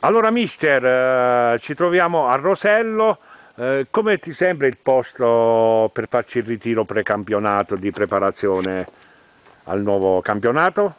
Allora mister, eh, ci troviamo a Rosello, eh, come ti sembra il posto per farci il ritiro precampionato di preparazione al nuovo campionato?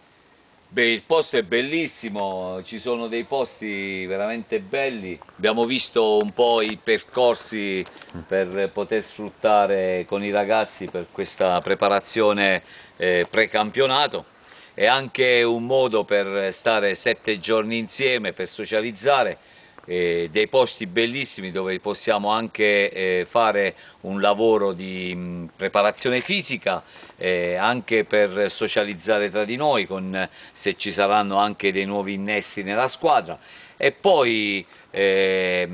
Beh, il posto è bellissimo, ci sono dei posti veramente belli, abbiamo visto un po' i percorsi per poter sfruttare con i ragazzi per questa preparazione eh, precampionato è anche un modo per stare sette giorni insieme, per socializzare, eh, dei posti bellissimi dove possiamo anche eh, fare un lavoro di mh, mm, preparazione fisica eh, anche per socializzare tra di noi con, se ci saranno anche dei nuovi innesti nella squadra e poi eh,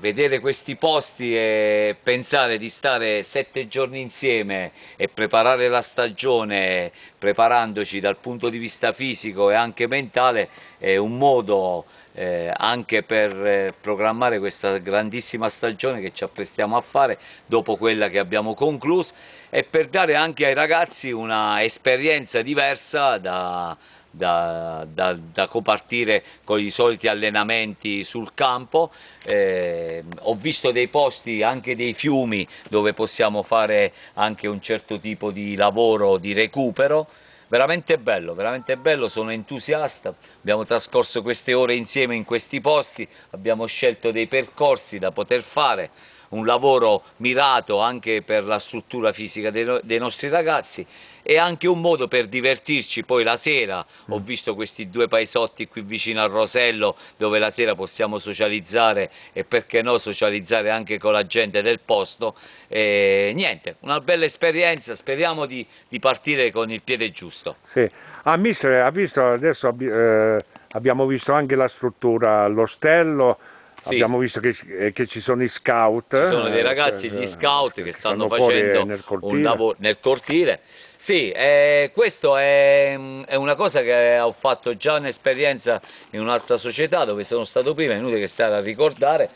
vedere questi posti e pensare di stare sette giorni insieme e preparare la stagione preparandoci dal punto di vista fisico e anche mentale è un modo eh, anche per eh, programmare questa grandissima stagione che ci apprestiamo a fare dopo quella che abbiamo concluso e per dare anche ai ragazzi una esperienza diversa da da, da, da copartire con i soliti allenamenti sul campo. Eh, ho visto dei posti, anche dei fiumi, dove possiamo fare anche un certo tipo di lavoro di recupero veramente bello, veramente bello, sono entusiasta, abbiamo trascorso queste ore insieme in questi posti, abbiamo scelto dei percorsi da poter fare, un lavoro mirato anche per la struttura fisica dei, dei nostri ragazzi e anche un modo per divertirci poi la sera. Ho mm. visto questi due paesotti qui vicino al Rosello dove la sera possiamo socializzare e perché no socializzare anche con la gente del posto. E niente, una bella esperienza, speriamo di, di partire con il piede giusto. Sì. Ah, mister, ha visto adesso eh, abbiamo visto anche la struttura, l'ostello, sì. Abbiamo visto che, eh, che, ci sono i scout. Ci sono dei eh, ragazzi, eh, gli scout che, che stanno, facendo nel un lavoro nel cortile. Sì, eh, questa è, è, una cosa che ho fatto già un'esperienza in un'altra società dove sono stato prima, è inutile che stare a ricordare.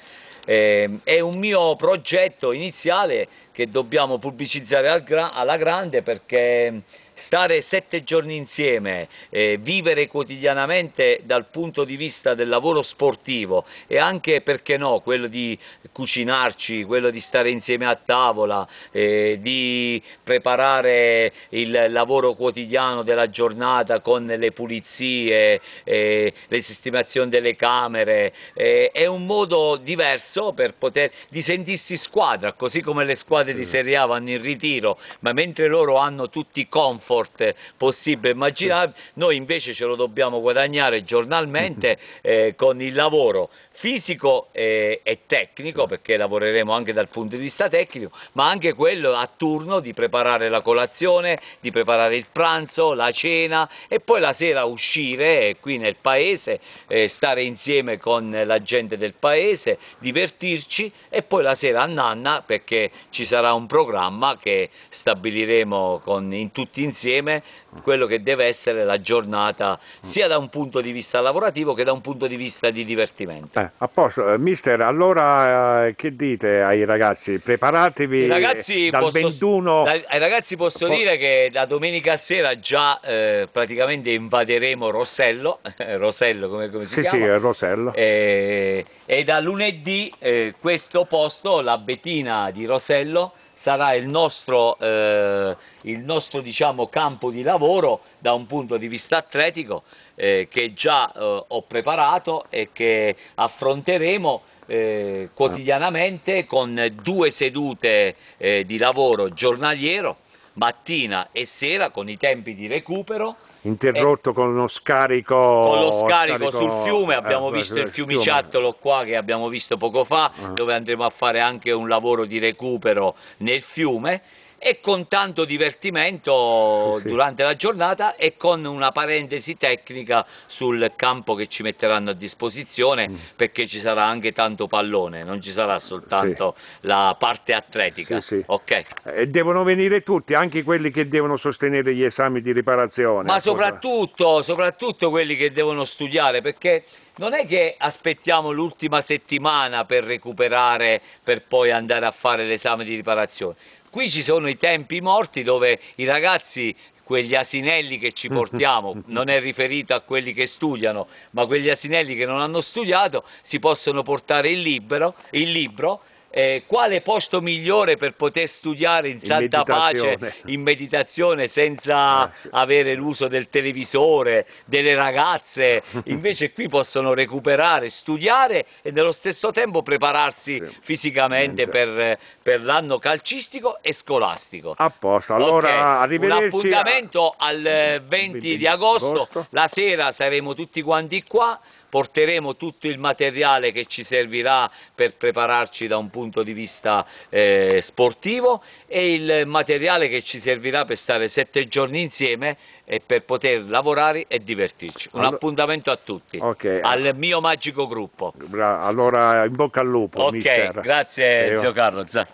Eh, è un mio progetto iniziale che dobbiamo pubblicizzare alla grande perché stare sette giorni insieme, eh, vivere quotidianamente dal punto di vista del lavoro sportivo e anche, perché no, quello di cucinarci, quello di stare insieme a tavola, eh, di preparare il lavoro quotidiano della giornata con le pulizie, eh, le sistemazioni delle camere, eh, è un modo diverso per poter, di sentirsi squadra, così come le squadre di Serie A vanno in ritiro, ma mentre loro hanno tutti i comfort forte possibile e immaginabile, noi invece ce lo dobbiamo guadagnare giornalmente mm-hmm. eh, con il lavoro fisico e, eh, e tecnico, perché lavoreremo anche dal punto di vista tecnico, ma anche quello a turno di preparare la colazione, di preparare il pranzo, la cena e poi la sera uscire eh, qui nel paese, eh, stare insieme con la gente del paese, divertirci e poi la sera a nanna perché ci sarà un programma che stabiliremo con, in tutti insieme insieme quello che deve essere la giornata sia da un punto di vista lavorativo che da un punto di vista di divertimento. Eh, a posto, eh, mister, allora eh, che dite ai ragazzi? Preparatevi I ragazzi dal posso, 21... Da, ai ragazzi posso po dire che da domenica sera già eh, praticamente invaderemo Rossello, Rosello come, come si sì, chiama? Sì, sì, Rosello. E, eh, e da lunedì eh, questo posto, la Betina di Rosello, sarà il nostro, eh, il nostro diciamo, campo di lavoro da un punto di vista atletico eh, che già eh, ho preparato e che affronteremo eh, quotidianamente con due sedute eh, di lavoro giornaliero mattina e sera con i tempi di recupero interrotto eh, con uno scarico. Con lo scarico, scarico sul fiume, eh, abbiamo eh, visto il fiumiciattolo qua che abbiamo visto poco fa, ah. dove andremo a fare anche un lavoro di recupero nel fiume e con tanto divertimento sì, durante la giornata e con una parentesi tecnica sul campo che ci metteranno a disposizione mm. perché ci sarà anche tanto pallone, non ci sarà soltanto sì. la parte atletica. Okay. E devono venire tutti, anche quelli che devono sostenere gli esami di riparazione. Ma soprattutto, soprattutto quelli che devono studiare perché non è che aspettiamo l'ultima settimana per recuperare per poi andare a fare l'esame di riparazione Qui ci sono i tempi morti dove i ragazzi quegli asinelli che ci portiamo, non è riferito a quelli che studiano, ma quegli asinelli che non hanno studiato si possono portare il libro, il libro eh, quale posto migliore per poter studiare in, santa meditazione. pace, in meditazione, senza ecco. avere l'uso del televisore, delle ragazze. Invece qui possono recuperare, studiare e nello stesso tempo prepararsi sì. fisicamente per, per l'anno calcistico e scolastico. A posto, allora okay. arrivederci. Un appuntamento a... al 20 eh, di agosto. agosto, la sera saremo tutti quanti qua porteremo tutto il materiale che ci servirà per prepararci da un punto di vista eh, sportivo e il materiale che ci servirà per stare sette giorni insieme e per poter lavorare e divertirci. Un allora... appuntamento a tutti, okay. al mio magico gruppo. Bra allora in bocca al lupo. Ok, mister. grazie Io... zio Carlo. Ah,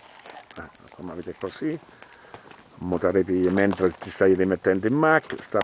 come vedete così, mentre ti stai rimettendo in macchina.